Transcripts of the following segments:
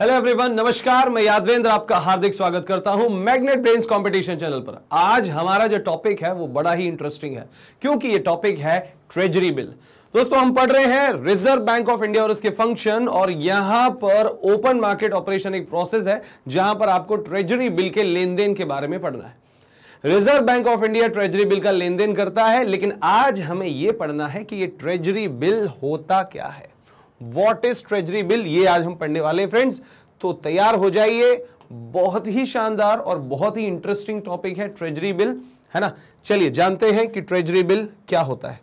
hello everyone नमस्कार मैं यादवेंद्र आपका हार्दिक स्वागत करता हूं मैग्नेट ब्रेन्स कंपटीशन चैनल पर आज हमारा जो टॉपिक है वो बड़ा ही इंटरेस्टिंग है क्योंकि ये टॉपिक है ट्रेजरी बिल दोस्तों हम पढ़ रहे हैं रिजर्व बैंक ऑफ इंडिया और उसके फंक्शन और यहां पर ओपन मार्केट ऑपरेशन एक प्रोसेस है जहां पर आपको ट्रेजरी बिल के लेन देन के बारे में पढ़ना है Reserve Bank of India treasury bill का लेन देन करता है लेकिन आज हमें यह पढ़ना है कि ये ट्रेजरी बिल होता क्या है वॉट इज ट्रेजरी बिल ये आज हम पढ़ने वाले हैं फ्रेंड्स तो तैयार हो जाइए बहुत ही शानदार और बहुत ही इंटरेस्टिंग टॉपिक है ट्रेजरी बिल है ना चलिए जानते हैं कि ट्रेजरी बिल क्या होता है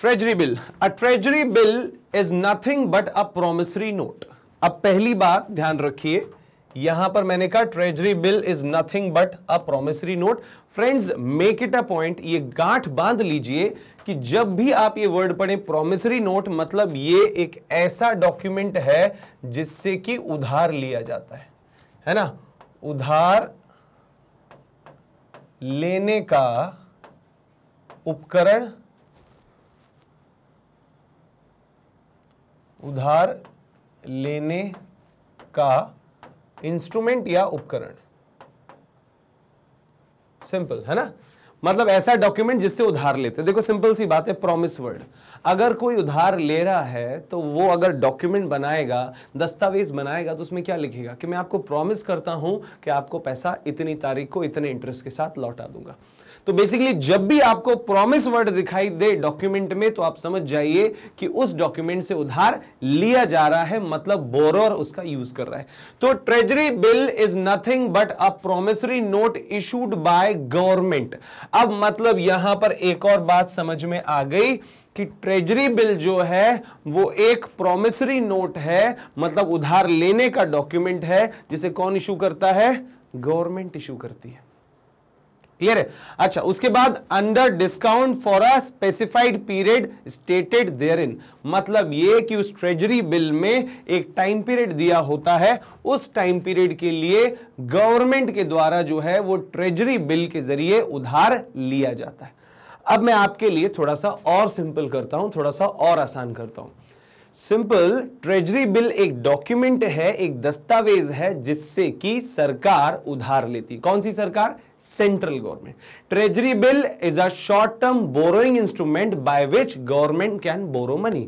treasury bill a treasury bill is nothing but a promissory note अब पहली बात ध्यान रखिए यहां पर मैंने कहा treasury bill is nothing but a promissory note friends make it a point ये गांठ बांध लीजिए कि जब भी आप ये वर्ड पढ़ें प्रोमिसरी नोट मतलब ये एक ऐसा डॉक्यूमेंट है जिससे कि उधार लिया जाता है है ना उधार लेने का उपकरण उधार लेने का इंस्ट्रूमेंट या उपकरण सिंपल है ना मतलब ऐसा डॉक्यूमेंट जिससे उधार लेते देखो सिंपल सी बात है प्रॉमिस वर्ड अगर कोई उधार ले रहा है तो वो अगर डॉक्यूमेंट बनाएगा दस्तावेज बनाएगा तो उसमें क्या लिखेगा कि मैं आपको प्रॉमिस करता हूं कि आपको पैसा इतनी तारीख को इतने इंटरेस्ट के साथ लौटा दूंगा तो बेसिकली जब भी आपको प्रॉमिस वर्ड दिखाई दे डॉक्यूमेंट में तो आप समझ जाइए कि उस डॉक्यूमेंट से उधार लिया जा रहा है मतलब बोरोर उसका यूज कर रहा है तो treasury bill is nothing but a promissory note issued by government अब मतलब यहां पर एक और बात समझ में आ गई कि ट्रेजरी बिल जो है वो एक प्रोमिसरी नोट है मतलब उधार लेने का डॉक्यूमेंट है जिसे कौन इशू करता है गवर्नमेंट इशू करती है क्लियर है अच्छा उसके बाद under discount for a specified period stated therein मतलब ये कि उस ट्रेजरी बिल में एक टाइम पीरियड दिया होता है उस टाइम पीरियड के लिए गवर्नमेंट के द्वारा जो है वो ट्रेजरी बिल के जरिए उधार लिया जाता है अब मैं आपके लिए थोड़ा सा और सिंपल करता हूं थोड़ा सा और आसान करता हूं सिंपल ट्रेजरी बिल एक डॉक्यूमेंट है एक दस्तावेज है जिससे कि सरकार उधार लेती कौन सी सरकार central government treasury bill is a short term borrowing instrument by which government can borrow money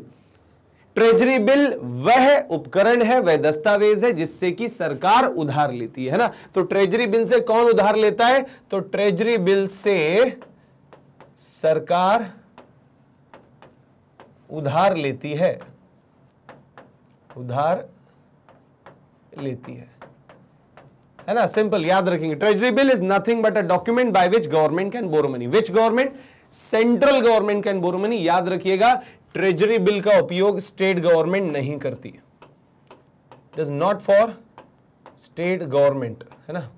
treasury bill वह उपकरण है वह दस्तावेज है जिससे कि सरकार उधार लेती है ना तो ट्रेजरी बिल से कौन उधार लेता है तो ट्रेजरी बिल से सरकार उधार लेती है उधार लेती है है ना सिंपल याद रखेंगे treasury bill is nothing but a document by which government can borrow money which government central government can borrow money याद रखिएगा ट्रेजरी बिल का उपयोग स्टेट गवर्नमेंट नहीं करती it is not for state government है ना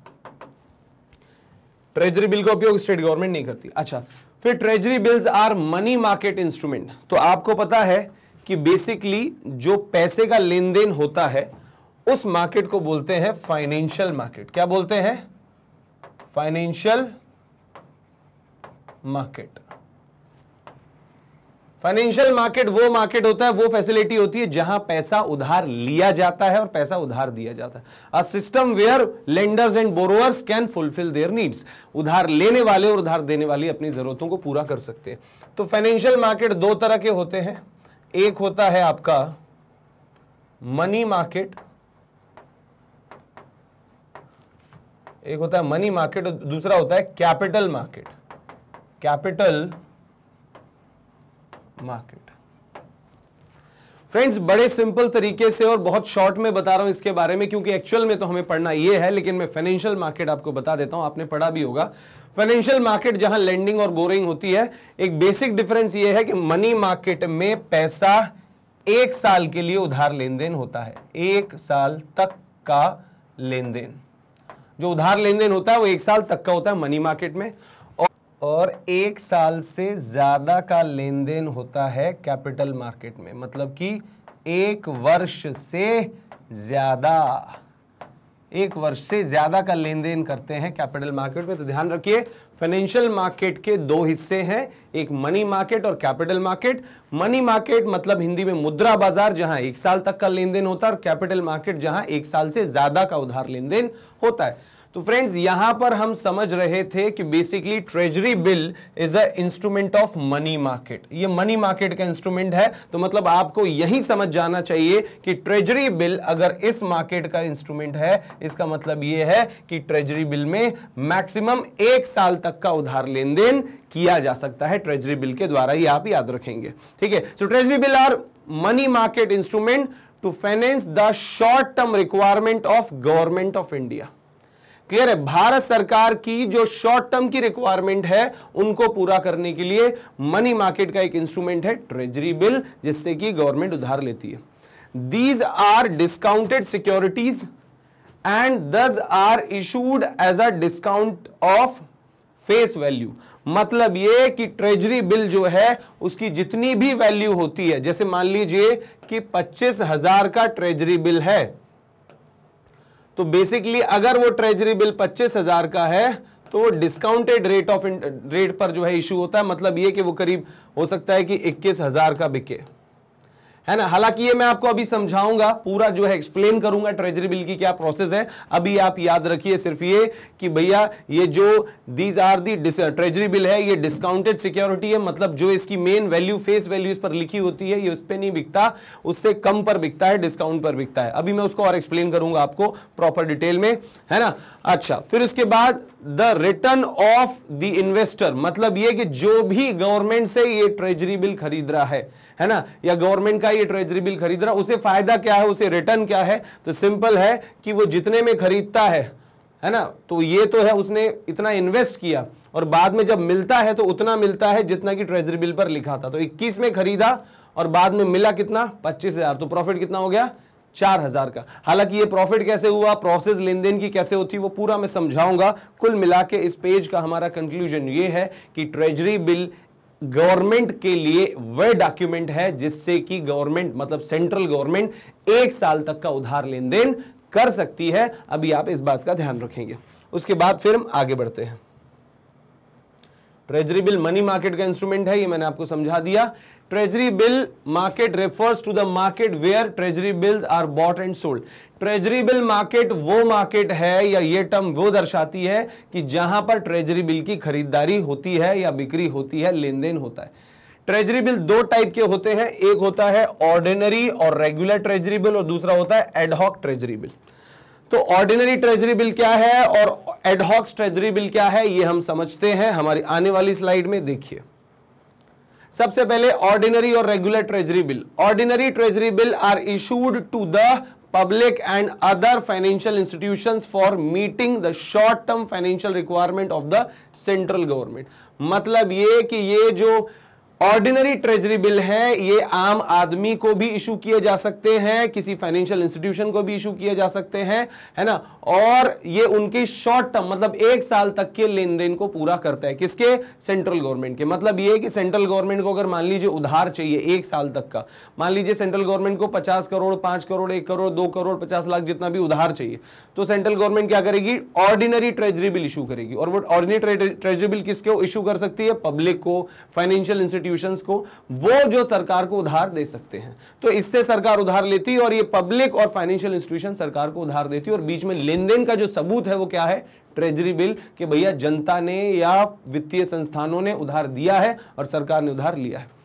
ट्रेजरी बिल का उपयोग स्टेट गवर्नमेंट नहीं करती अच्छा फिर treasury bills are money market instrument तो आपको पता है कि बेसिकली जो पैसे का लेन देन होता है उस मार्केट को बोलते हैं फाइनेंशियल मार्केट क्या बोलते हैं फाइनेंशियल मार्केट फाइनेंशियल मार्केट वो मार्केट होता है वो फैसिलिटी होती है जहां पैसा उधार लिया जाता है और पैसा उधार दिया जाता है a system where lenders and borrowers can fulfil their needs उधार लेने वाले और उधार देने वाले अपनी जरूरतों को पूरा कर सकते हैं तो फाइनेंशियल मार्केट दो तरह के होते हैं एक होता है आपका मनी मार्केट एक होता है मनी मार्केट और दूसरा होता है capital market capital market friends बड़े सिंपल तरीके से और बहुत शॉर्ट में बता रहा हूं इसके बारे में क्योंकि एक्चुअल में तो हमें पढ़ना ये है लेकिन मैं फाइनेंशियल मार्केट आपको बता देता हूं आपने पढ़ा भी होगा फाइनेंशियल मार्केट जहां लेंडिंग और बोरिंग होती है एक बेसिक डिफरेंस ये है कि मनी मार्केट में पैसा एक साल के लिए उधार लेन देन होता है एक साल तक का लेन देन जो उधार लेन देन होता है वो एक साल तक का होता है मनी मार्केट में और एक साल से ज़्यादा का लेन देन होता है कैपिटल मार्केट में मतलब कि एक वर्ष से ज़्यादा एक वर्ष से ज्यादा का लेन देन करते हैं कैपिटल मार्केट में तो ध्यान रखिए फाइनेंशियल मार्केट के दो हिस्से हैं एक मनी मार्केट और कैपिटल मार्केट मनी मार्केट मतलब हिंदी में मुद्रा बाजार जहां एक साल तक का लेन देन होता है और कैपिटल मार्केट जहां एक साल से ज्यादा का उधार लेन देन होता है तो फ्रेंड्स यहां पर हम समझ रहे थे कि basically treasury bill is a instrument of money market ये मनी मार्केट का इंस्ट्रूमेंट है तो मतलब आपको यही समझ जाना चाहिए कि ट्रेजरी बिल अगर इस मार्केट का इंस्ट्रूमेंट है इसका मतलब ये है कि ट्रेजरी बिल में मैक्सिमम एक साल तक का उधार लेन देन किया जा सकता है ट्रेजरी बिल के द्वारा ही आप याद रखेंगे ठीक है so treasury bill are money market instrument to finance the short term requirement of government of India clear है भारत सरकार की जो शॉर्ट टर्म की रिक्वायरमेंट है उनको पूरा करने के लिए मनी मार्केट का एक इंस्ट्रूमेंट है ट्रेजरी बिल जिससे कि गवर्नमेंट उधार लेती है these are discounted securities and this are issued as a discount of face value मतलब ये कि ट्रेजरी बिल जो है उसकी जितनी भी वैल्यू होती है जैसे मान लीजिए कि पच्चीस हजार का ट्रेजरी बिल है तो बेसिकली अगर वो ट्रेजरी बिल पच्चीस हजार का है तो वो डिस्काउंटेड रेट ऑफ रेट पर जो है इश्यू होता है मतलब ये कि वो करीब हो सकता है कि इक्कीस हजार का बिके है ना हालांकि ये मैं आपको अभी समझाऊंगा पूरा जो है एक्सप्लेन करूंगा ट्रेजरी बिल की क्या प्रोसेस है अभी आप याद रखिए सिर्फ ये कि भैया ये जो these are the treasury bill है ये डिस्काउंटेड सिक्योरिटी है मतलब जो इसकी मेन वैल्यू फेस वैल्यू इस पर लिखी होती है ये उस पर नहीं बिकता उससे कम पर बिकता है डिस्काउंट पर बिकता है अभी मैं उसको और एक्सप्लेन करूंगा आपको प्रॉपर डिटेल में है ना अच्छा फिर उसके बाद the return of the investor मतलब ये कि जो भी गवर्नमेंट से ये ट्रेजरी बिल खरीद रहा है है ना या गवर्नमेंट का ये ट्रेजरी बिल खरीद रहा उसे फायदा क्या है उसे रिटर्न क्या है तो सिंपल है कि वो जितने में खरीदता है है ना तो ये तो है उसने इतना इन्वेस्ट किया और बाद में जब मिलता है तो उतना मिलता है जितना कि ट्रेजरी बिल पर लिखा था तो 21 में खरीदा और बाद में मिला कितना पच्चीस तो प्रॉफिट कितना हो गया चार हजार का हालांकि ये प्रॉफिट कैसे हुआ प्रोसेस लेन देन की कैसे होती वो पूरा मैं समझाऊंगा कुल मिला के इस पेज का हमारा कंक्लूजन ये है कि ट्रेजरी बिल गवर्नमेंट के लिए वह डॉक्यूमेंट है जिससे कि गवर्नमेंट मतलब सेंट्रल गवर्नमेंट एक साल तक का उधार लेन देन कर सकती है अभी आप इस बात का ध्यान रखेंगे उसके बाद फिर हम आगे बढ़ते हैं ट्रेजरी बिल मनी मार्केट का इंस्ट्रूमेंट है ये मैंने आपको समझा दिया treasury bill market refers to the market where treasury bills are bought and sold treasury bill market वो मार्केट है या ये टर्म वो दर्शाती है कि जहां पर ट्रेजरी बिल की खरीदारी होती है या बिक्री होती है लेन देन होता है ट्रेजरी बिल दो टाइप के होते हैं एक होता है ऑर्डिनरी और रेगुलर ट्रेजरी बिल और दूसरा होता है एडहॉक ट्रेजरी बिल तो ऑर्डिनरी ट्रेजरी बिल क्या है और एडहॉक्स ट्रेजरी बिल क्या है ये हम समझते हैं हमारी आने वाली स्लाइड में देखिए सबसे पहले ऑर्डिनरी और regular treasury bill ordinary treasury bill are issued to the public and other financial institution for meeting the short term financial requirement of the central government मतलब ये कि ये जो ऑर्डिनरी ट्रेजरी बिल है ये आम आदमी को भी इशू किए जा सकते हैं किसी फाइनेंशियल इंस्टीट्यूशन को भी इशू किए जा सकते हैं है ना और ये उनके शॉर्ट टर्म मतलब एक साल तक के लेन देन को पूरा करता है किसके सेंट्रल गवर्नमेंट के मतलब ये कि सेंट्रल गवर्नमेंट को अगर मान लीजिए उधार चाहिए एक साल तक का मान लीजिए सेंट्रल गवर्नमेंट को पचास करोड़ पांच करोड़ एक करोड़ दो करोड़ पचास लाख जितना भी उधार चाहिए तो सेंट्रल गवर्नमेंट क्या करेगी ऑर्डिनरी ट्रेजरी बिल इशू करेगी और वो ऑर्डिनरी ट्रेजरी बिल किसके इशू कर सकती है पब्लिक को फाइनेंशियल इंस्टीट्यूट इंस्टीट्यूशन को वो जो सरकार को उधार दे सकते हैं तो इससे सरकार उधार लेती है और ये पब्लिक और फाइनेंशियल इंस्टीट्यूशन सरकार को उधार देती है और बीच में लेन देन का जो सबूत है वो क्या है ट्रेजरी बिल कि भैया जनता ने या वित्तीय संस्थानों ने उधार दिया है और सरकार ने उधार लिया है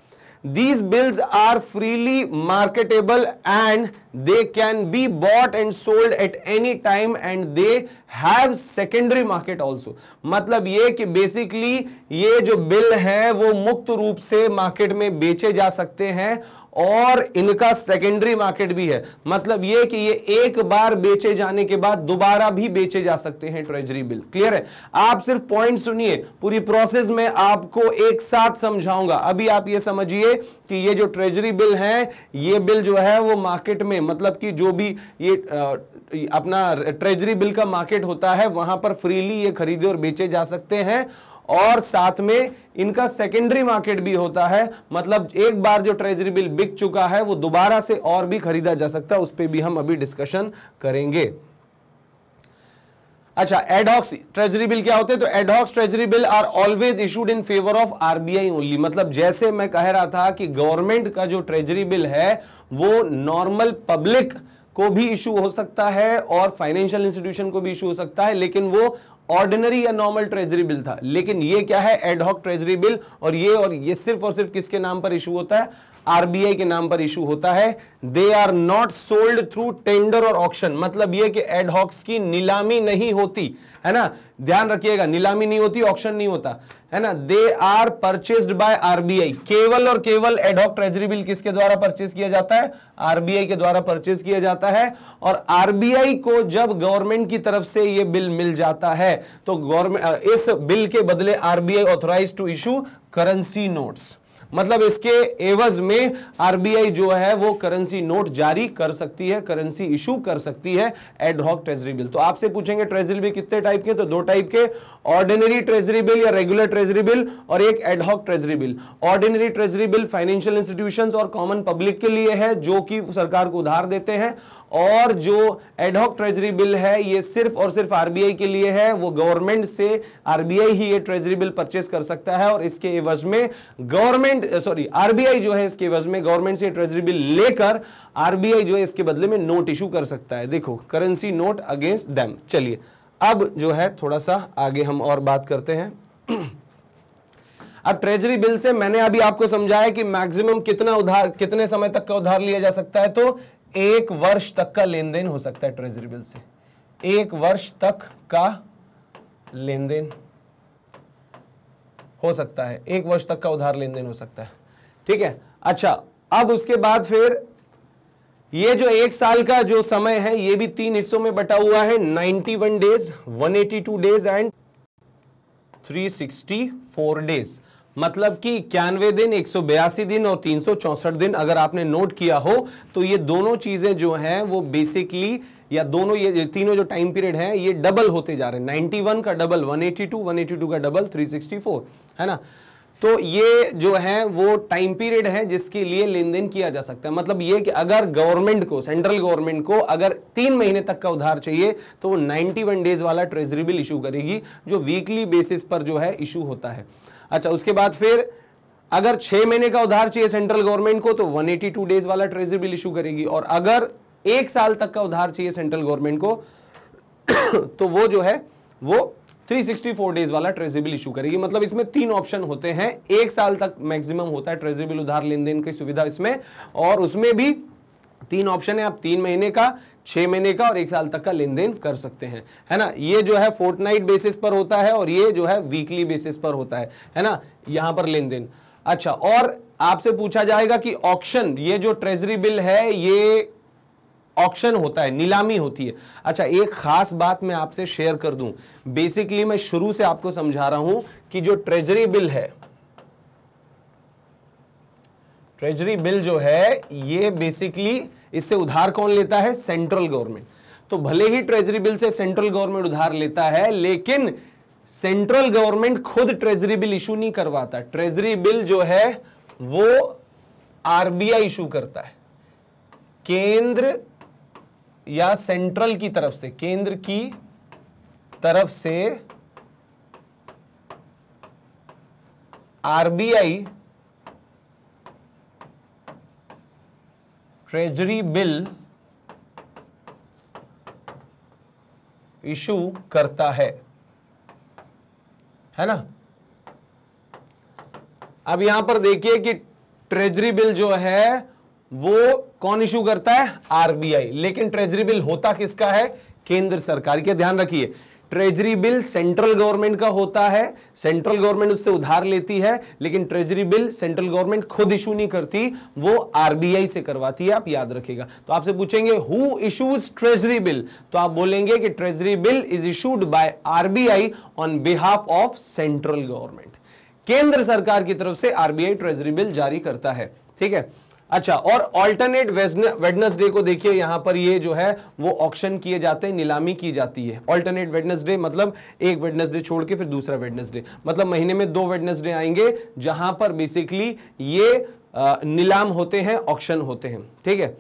these bills are freely marketable and they can be bought and sold at any time and they have secondary market also मतलब ये कि basically ये जो bill हैं वो मुक्त रूप से market में बेचे जा सकते हैं और इनका सेकेंडरी मार्केट भी है मतलब ये कि ये एक बार बेचे जाने के बाद दोबारा भी बेचे जा सकते हैं ट्रेजरी बिल क्लियर है आप सिर्फ पॉइंट सुनिए पूरी प्रोसेस में आपको एक साथ समझाऊंगा अभी आप ये समझिए कि ये जो ट्रेजरी बिल है ये बिल जो है वो मार्केट में मतलब कि जो भी ये अपना ट्रेजरी बिल का मार्केट होता है वहां पर फ्रीली ये खरीदे और बेचे जा सकते हैं और साथ में इनका सेकेंडरी मार्केट भी होता है मतलब एक बार जो ट्रेजरी बिल बिक चुका है वो दोबारा से और भी खरीदा जा सकता है उस पर भी हम अभी डिस्कशन करेंगे अच्छा एडॉक्स ट्रेजरी बिल क्या होते हैं तो ad hocs treasury bill are always issued in favour of RBI only मतलब जैसे मैं कह रहा था कि गवर्नमेंट का जो ट्रेजरी बिल है वो नॉर्मल पब्लिक को भी इशू हो सकता है और फाइनेंशियल इंस्टीट्यूशन को भी इशू हो सकता है लेकिन वो ऑर्डिनरी या नॉर्मल ट्रेजरी बिल था लेकिन ये क्या है एडहॉक ट्रेजरी बिल और ये और ये सिर्फ और सिर्फ किसके नाम पर इशू होता है आरबीआई के नाम पर इशू होता है they are not sold through tender और ऑप्शन मतलब ये कि एडहॉक्स की नीलामी नहीं होती है ना ध्यान रखिएगा नीलामी नहीं होती ऑक्शन नहीं होता है ना they are purchased by RBI केवल और केवल एडहॉक ट्रेजरी बिल किसके द्वारा परचेज किया जाता है आरबीआई के द्वारा परचेज किया जाता है और आरबीआई को जब गवर्नमेंट की तरफ से यह बिल मिल जाता है तो गवर्नमेंट इस बिल के बदले RBI authorise to issue currency notes मतलब इसके एवज में आरबीआई जो है वो करेंसी नोट जारी कर सकती है करेंसी इशू कर सकती है एडहॉक ट्रेजरी बिल तो आपसे पूछेंगे ट्रेजरी बिल कितने टाइप के तो दो टाइप के ऑर्डिनरी ट्रेजरी बिल या रेगुलर ट्रेजरी बिल और एक ad hoc treasury bill ordinary treasury bill financial institution और कॉमन पब्लिक के लिए है जो कि सरकार को उधार देते हैं और जो एडहॉक ट्रेजरी बिल है ये सिर्फ और सिर्फ आरबीआई के लिए है वो गवर्नमेंट से आरबीआई ही ये ट्रेजरी बिल परचेस कर सकता है और इसके एवज में गवर्नमेंट सॉरी आरबीआई जो है इसके एवज में गवर्नमेंट से ट्रेजरी बिल लेकर आरबीआई जो है इसके बदले में नोट इशू कर सकता है देखो करेंसी नोट अगेंस्ट दैम चलिए अब जो है थोड़ा सा आगे हम और बात करते हैं अब ट्रेजरी बिल से मैंने अभी आपको समझाया कि मैक्सिमम कितना उधार कितने समय तक का उधार लिया जा सकता है तो एक वर्ष तक का लेन देन हो सकता है ट्रेजरी बिल से एक वर्ष तक का लेन देन हो सकता है एक वर्ष तक का उधार लेन देन हो सकता है ठीक है अच्छा अब उसके बाद फिर ये जो एक साल का जो समय है ये भी तीन हिस्सों में बटा हुआ है 91 डेज 182 डेज एंड 364 डेज मतलब कि इक्यानवे दिन एक दिन और तीन दिन अगर आपने नोट किया हो तो ये दोनों चीज़ें जो हैं वो बेसिकली या दोनों ये तीनों जो टाइम पीरियड हैं ये डबल होते जा रहे हैं 91 का डबल 182 182 का डबल 364 है ना तो ये जो है वो टाइम पीरियड है जिसके लिए लेन देन किया जा सकता है मतलब ये कि अगर गवर्नमेंट को सेंट्रल गवर्नमेंट को अगर तीन महीने तक का उधार चाहिए तो वो 91 डेज वाला ट्रेजरी बिल इशू करेगी जो वीकली बेसिस पर जो है इशू होता है अच्छा उसके बाद फिर अगर छह महीने का उधार चाहिए सेंट्रल गवर्नमेंट को तो 182 डेज वाला ट्रेजरी बिल इशू करेगी और अगर एक साल तक का उधार चाहिए सेंट्रल गवर्नमेंट को तो वो जो है वो 364 डेज वाला ट्रेजरी बिल इशू करेगी मतलब इसमें तीन ऑप्शन होते हैं एक साल तक मैक्सिमम होता है ट्रेजरी बिल उधार लेन देन की सुविधा इसमें और उसमें भी तीन ऑप्शन है आप तीन महीने का छह महीने का और एक साल तक का लेन देन कर सकते हैं है ना ये जो है फोर्टनाइट बेसिस पर होता है और ये जो है वीकली बेसिस पर होता है है ना यहां पर लेन देन अच्छा और आपसे पूछा जाएगा कि ऑप्शन ये जो ट्रेजरी बिल है ये ऑक्शन होता है नीलामी होती है अच्छा एक खास बात मैं आपसे शेयर कर दूं बेसिकली मैं शुरू से आपको समझा रहा हूं कि जो ट्रेजरी बिल है ट्रेजरी बिल जो है ये बेसिकली इससे उधार कौन लेता है सेंट्रल गवर्नमेंट तो भले ही ट्रेजरी बिल से सेंट्रल गवर्नमेंट उधार लेता है लेकिन सेंट्रल गवर्नमेंट खुद ट्रेजरी बिल इशू नहीं करवाता ट्रेजरी बिल जो है वो आरबीआई इशू करता है केंद्र या सेंट्रल की तरफ से केंद्र की तरफ से आरबीआई ट्रेजरी बिल इशू करता है है ना अब यहां पर देखिए कि ट्रेजरी बिल जो है वो कौन इशू करता है आरबीआई लेकिन ट्रेजरी बिल होता किसका है केंद्र सरकार के ध्यान रखिए ट्रेजरी बिल सेंट्रल गवर्नमेंट का होता है सेंट्रल गवर्नमेंट उससे उधार लेती है लेकिन ट्रेजरी बिल सेंट्रल गवर्नमेंट खुद इशू नहीं करती वो आरबीआई से करवाती है आप याद रखिएगा तो आपसे पूछेंगे हु इशूज ट्रेजरी बिल तो आप बोलेंगे कि treasury bill is issued by RBI on behalf of central government केंद्र सरकार की तरफ से आरबीआई ट्रेजरी बिल जारी करता है ठीक है अच्छा और ऑल्टरनेट वेडनेसडे को देखिए यहां पर ये जो है वो ऑक्शन किए जाते हैं नीलामी की जाती है ऑल्टरनेट वेडनेसडे मतलब एक वेडनेसडे छोड़ के फिर दूसरा वेडनेसडे मतलब महीने में दो वेडनेसडे आएंगे जहां पर बेसिकली ये नीलाम होते हैं ऑक्शन होते हैं ठीक है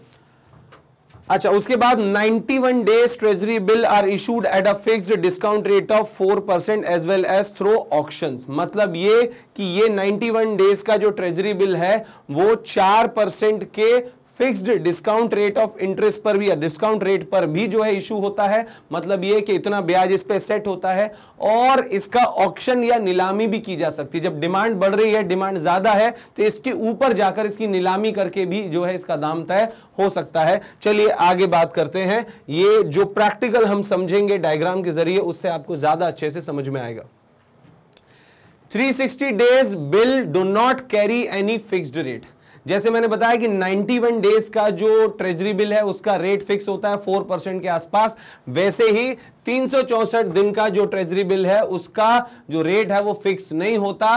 अच्छा उसके बाद 91 days treasury bill are issued at a fixed discount rate of 4 percent as well as through auction मतलब ये कि ये 91 डेज का जो ट्रेजरी बिल है वो 4 परसेंट के fixed discount rate of interest पर भी या डिस्काउंट रेट पर भी जो है इशू होता है मतलब ये कि इतना ब्याज इस पे सेट होता है और इसका ऑक्शन या नीलामी भी की जा सकती है जब डिमांड बढ़ रही है डिमांड ज्यादा है तो इसके ऊपर जाकर इसकी नीलामी करके भी जो है इसका दाम तय हो सकता है चलिए आगे बात करते हैं ये जो प्रैक्टिकल हम समझेंगे डायग्राम के जरिए उससे आपको ज्यादा अच्छे से समझ में आएगा 360 days bill do not carry any fixed rate जैसे मैंने बताया कि 91 डेज का जो ट्रेजरी बिल है उसका रेट फिक्स होता है 4 परसेंट के आसपास वैसे ही तीन दिन का जो ट्रेजरी बिल है उसका जो रेट है वो फिक्स नहीं होता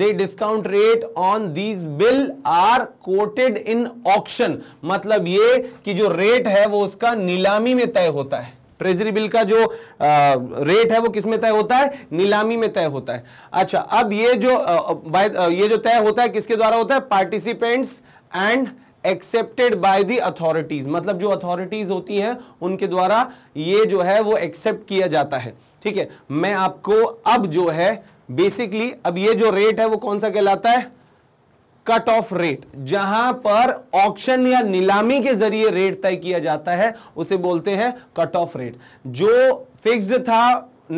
they discount rate on these bill are quoted in auction मतलब ये कि जो रेट है वो उसका नीलामी में तय होता है ट्रेजरी बिल का जो आ, रेट है वो किस में तय होता है नीलामी में तय होता है अच्छा अब ये जो आ, ये जो तय होता है किसके द्वारा होता है participants and accepted by the authorities मतलब जो अथॉरिटीज होती हैं उनके द्वारा ये जो है वो एक्सेप्ट किया जाता है ठीक है मैं आपको अब जो है बेसिकली अब ये जो रेट है वो कौन सा कहलाता है कट ऑफ रेट जहां पर ऑक्शन या नीलामी के जरिए रेट तय किया जाता है उसे बोलते हैं कट ऑफ रेट जो फिक्स्ड था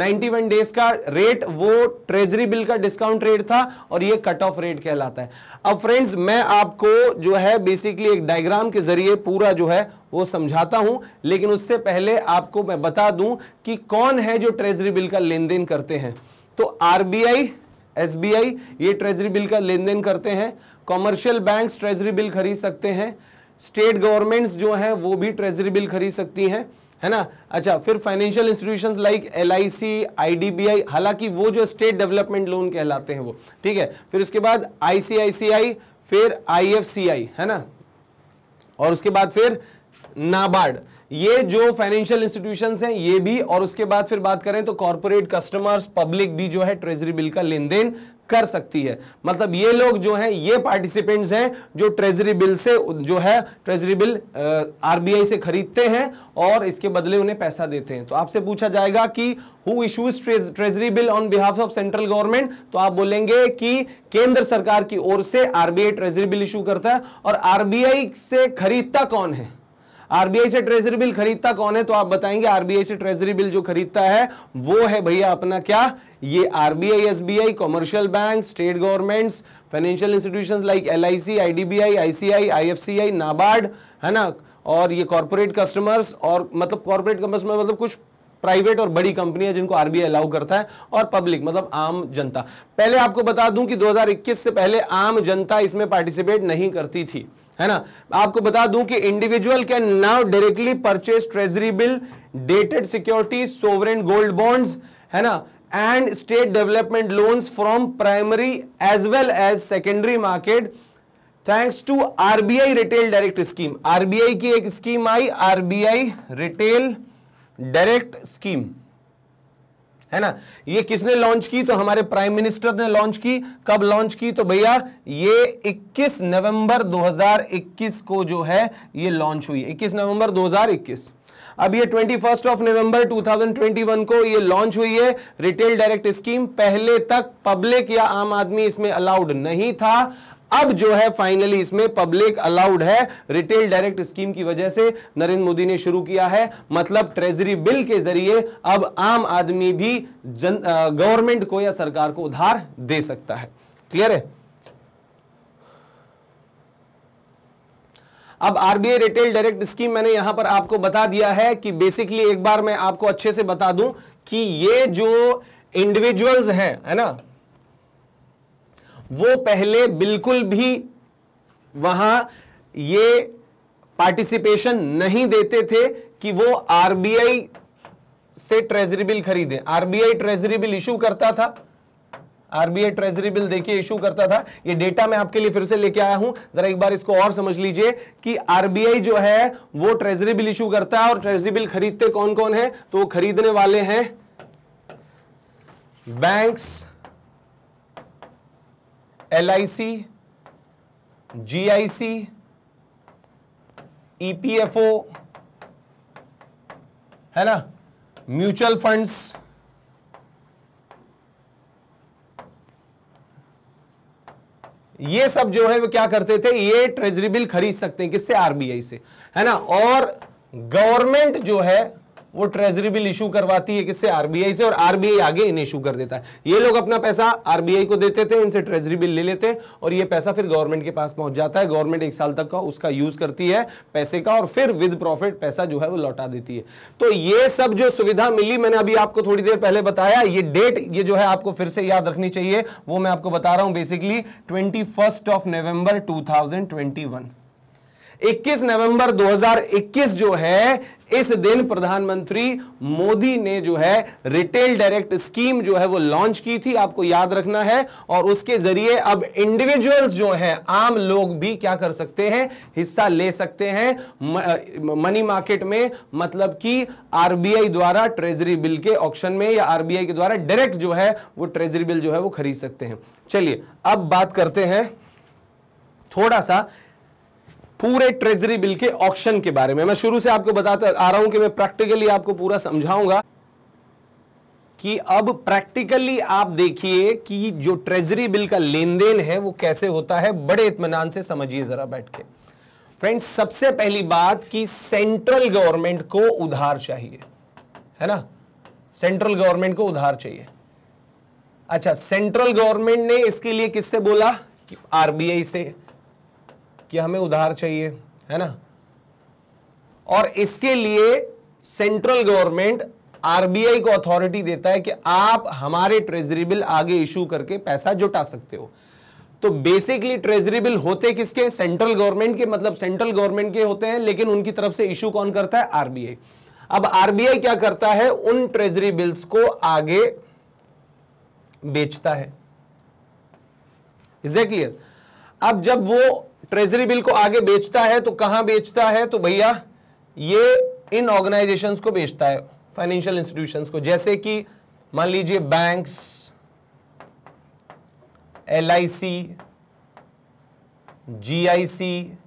91 डेज का रेट वो ट्रेजरी बिल का डिस्काउंट रेट था और ये कट ऑफ रेट कहलाता है अब फ्रेंड्स मैं आपको जो है बेसिकली एक डायग्राम के जरिए पूरा जो है वो समझाता हूं लेकिन उससे पहले आपको मैं बता दूं कि कौन है जो ट्रेजरी बिल का लेन देन करते हैं तो आरबीआई एसबीआई ये ट्रेजरी बिल का लेन देन करते हैं कॉमर्शियल बैंक्स ट्रेजरी बिल खरीद सकते हैं स्टेट गवर्नमेंट्स जो हैं वो भी ट्रेजरी बिल खरीद सकती हैं है ना अच्छा फिर financial institutions like L I C I D B I हालांकि वो जो स्टेट डेवलपमेंट लोन कहलाते हैं वो ठीक है फिर उसके बाद आईसीआईसीआई फिर आई एफ सी आई है ना और उसके बाद फिर नाबार्ड ये जो फाइनेंशियल इंस्टीट्यूशंस हैं ये भी और उसके बाद फिर बात करें तो कॉरपोरेट कस्टमर्स पब्लिक भी जो है ट्रेजरी बिल का लेन देन कर सकती है मतलब ये लोग जो हैं ये पार्टिसिपेंट्स हैं जो ट्रेजरी बिल से जो है ट्रेजरी बिल आरबीआई से खरीदते हैं और इसके बदले उन्हें पैसा देते हैं तो आपसे पूछा जाएगा कि who issues treasury bill on behalf of central government तो आप बोलेंगे कि केंद्र सरकार की ओर से आरबीआई ट्रेजरी बिल इशू करता है और आरबीआई से खरीदता कौन है आरबीआई से ट्रेजरी बिल खरीदता कौन है तो आप बताएंगे आरबीआई से ट्रेजरी बिल जो खरीदता है वो है भैया अपना क्या ये RBI SBI commercial bank state governments financial institution like L I C I D B I I F C I NABARD है ना और ये कॉरपोरेट कस्टमर्स और मतलब कॉरपोरेट कस्टमर मतलब कुछ प्राइवेट और बड़ी कंपनियां जिनको आरबीआई अलाउ करता है और पब्लिक मतलब आम जनता पहले आपको बता दूं कि 2021 से पहले आम जनता इसमें पार्टिसिपेट नहीं करती थी है ना आपको बता दूं कि individual can now directly purchase treasury bill dated securities sovereign gold bonds है ना and state development loans from primary as well as secondary market thanks to RBI retail direct scheme RBI की एक स्कीम आई RBI retail direct scheme है ना ये किसने launch की तो हमारे प्राइम मिनिस्टर ने लॉन्च की कब लॉन्च की तो भैया ये 21 नवंबर 2021 को जो है ये लॉन्च हुई 21 नवंबर 2021 अब ये ट्वेंटी फर्स्ट ऑफ नवंबर 2021 को ये लॉन्च हुई है रिटेल डायरेक्ट स्कीम पहले तक पब्लिक या आम आदमी इसमें अलाउड नहीं था अब जो है फाइनली इसमें पब्लिक अलाउड है रिटेल डायरेक्ट स्कीम की वजह से नरेंद्र मोदी ने शुरू किया है मतलब ट्रेजरी बिल के जरिए अब आम आदमी भी जन गवर्नमेंट को या सरकार को उधार दे सकता है क्लियर है अब आरबीआई रिटेल डायरेक्ट स्कीम मैंने यहां पर आपको बता दिया है कि बेसिकली एक बार मैं आपको अच्छे से बता दूं कि ये जो इंडिविजुअल्स हैं है ना वो पहले बिल्कुल भी वहां ये पार्टिसिपेशन नहीं देते थे कि वो आरबीआई से ट्रेजरी बिल खरीदे आरबीआई ट्रेजरी बिल इशू करता था आरबीआई ट्रेजरी बिल देखिए इशू करता था ये डेटा मैं आपके लिए फिर से लेके आया हूं जरा एक बार इसको और समझ लीजिए कि आरबीआई जो है वो ट्रेजरी बिल इशू करता है और ट्रेजरी बिल खरीदते कौन कौन है तो खरीदने वाले हैं banks L I C G I C E P F O है ना म्यूचुअल फंड्स ये सब जो है वो क्या करते थे ये ट्रेजरी बिल खरीद सकते हैं किससे आरबीआई से है ना और गवर्नमेंट जो है वो ट्रेजरी बिल इशू करवाती है किससे आरबीआई से और आरबीआई आगे इन इशू कर देता है ये लोग अपना पैसा आरबीआई को देते थे इनसे ट्रेजरी बिल ले लेते हैं और ये पैसा फिर गवर्नमेंट के पास पहुंच जाता है गवर्नमेंट एक साल तक का उसका यूज करती है पैसे का और फिर विद प्रॉफिट पैसा जो है वो लौटा देती है तो ये सब जो सुविधा मिली मैंने अभी आपको थोड़ी देर पहले बताया ये डेट ये जो है आपको फिर से याद रखनी चाहिए वो मैं आपको बता रहा हूं basically twenty of November to 21 November 2021 जो है इस दिन प्रधानमंत्री मोदी ने जो है रिटेल डायरेक्ट स्कीम जो है वो लॉन्च की थी आपको याद रखना है और उसके जरिए अब इंडिविजुअल्स जो है आम लोग भी क्या कर सकते हैं हिस्सा ले सकते हैं मनी मार्केट में मतलब कि आरबीआई द्वारा ट्रेजरी बिल के ऑप्शन में या आरबीआई के द्वारा डायरेक्ट जो है वो ट्रेजरी बिल जो है वो खरीद सकते हैं चलिए अब बात करते हैं थोड़ा सा पूरे ट्रेजरी बिल के ऑप्शन के बारे में मैं शुरू से आपको बताता आ रहा हूं कि मैं प्रैक्टिकली आपको पूरा समझाऊंगा कि अब प्रैक्टिकली आप देखिए कि जो ट्रेजरी बिल का लेन देन है वो कैसे होता है बड़े इतमान से समझिए जरा बैठ के फ्रेंड्स सबसे पहली बात कि सेंट्रल गवर्नमेंट को उधार चाहिए है ना सेंट्रल गवर्नमेंट को उधार चाहिए अच्छा सेंट्रल गवर्नमेंट ने इसके लिए किससे बोला कि आरबीआई से कि हमें उधार चाहिए है ना और इसके लिए सेंट्रल गवर्नमेंट आरबीआई को अथॉरिटी देता है कि आप हमारे ट्रेजरी बिल आगे इश्यू करके पैसा जुटा सकते हो तो बेसिकली ट्रेजरी बिल होते किसके सेंट्रल गवर्नमेंट के मतलब सेंट्रल गवर्नमेंट के होते हैं लेकिन उनकी तरफ से इश्यू कौन करता है आरबीआई अब आरबीआई क्या करता है उन ट्रेजरी बिल्स को आगे बेचता है इज क्लियर अब जब वो ट्रेजरी बिल को आगे बेचता है तो कहां बेचता है तो भैया ये इन ऑर्गेनाइजेशंस को बेचता है फाइनेंशियल इंस्टीट्यूशंस को जैसे कि मान लीजिए banks L I C G I C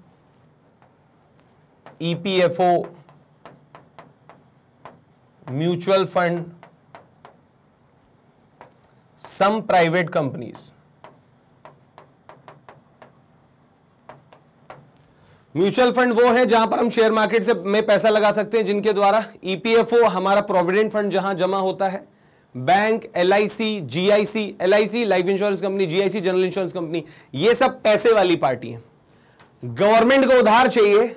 mutual fund some private companies mutual fund वो है जहां पर हम शेयर मार्केट से में पैसा लगा सकते हैं जिनके द्वारा ईपीएफओ e हमारा प्रोविडेंट फंड जहां जमा होता है bank L I C G I C L I C life insurance company G I C general insurance company ये सब पैसे वाली पार्टी है गवर्नमेंट को उधार चाहिए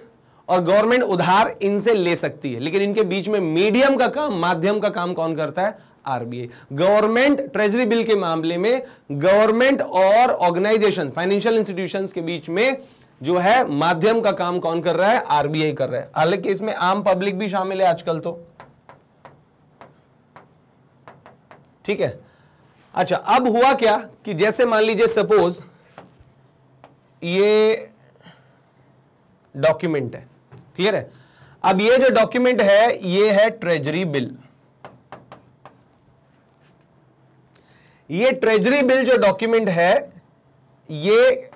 और गवर्नमेंट उधार इनसे ले सकती है लेकिन इनके बीच में मीडियम का काम माध्यम का काम कौन करता है आरबीआई गवर्नमेंट ट्रेजरी बिल के मामले में गवर्नमेंट और ऑर्गेनाइजेशन फाइनेंशियल इंस्टीट्यूशन के बीच में जो है माध्यम का काम कौन कर रहा है आरबीआई कर रहा है हालांकि इसमें आम पब्लिक भी शामिल है आजकल तो ठीक है अच्छा अब हुआ क्या कि जैसे मान लीजिए सपोज ये डॉक्यूमेंट है क्लियर है अब ये जो डॉक्यूमेंट है ये है ट्रेजरी बिल ये ट्रेजरी बिल जो डॉक्यूमेंट है ये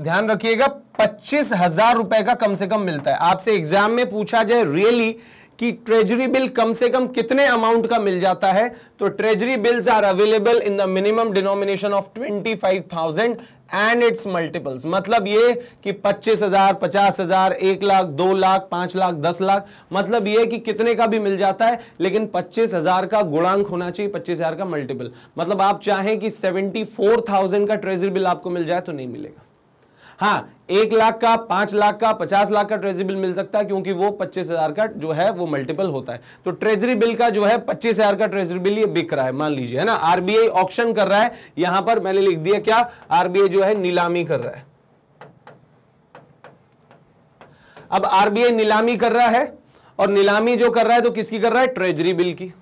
ध्यान रखिएगा पच्चीस हजार रुपए का कम से कम मिलता है आपसे एग्जाम में पूछा जाए रियली कि ट्रेजरी बिल कम से कम कितने अमाउंट का मिल जाता है तो treasury bills are available in the minimum denomination of twenty five thousand and its multiples मतलब ये कि पच्चीस हजार पचास हजार एक लाख दो लाख पांच लाख दस लाख मतलब ये कि कितने का भी मिल जाता है लेकिन पच्चीस हजार का गुणांक होना चाहिए पच्चीस हजार का मल्टीपल मतलब आप चाहें कि सेवेंटी फोर थाउजेंड का ट्रेजरी बिल आपको मिल जाए तो नहीं मिलेगा हाँ एक लाख का पांच लाख का पचास लाख का ट्रेजरी बिल मिल सकता है क्योंकि वो पच्चीस हजार का जो है वो मल्टीपल होता है तो ट्रेजरी बिल का जो है पच्चीस हजार का ट्रेजरी बिल ये बिक रहा है मान लीजिए है ना आरबीआई ऑप्शन कर रहा है यहां पर मैंने लिख दिया क्या आरबीआई जो है नीलामी कर रहा है अब आरबीआई नीलामी कर रहा है और नीलामी जो कर रहा है तो किसकी कर रहा है ट्रेजरी बिल की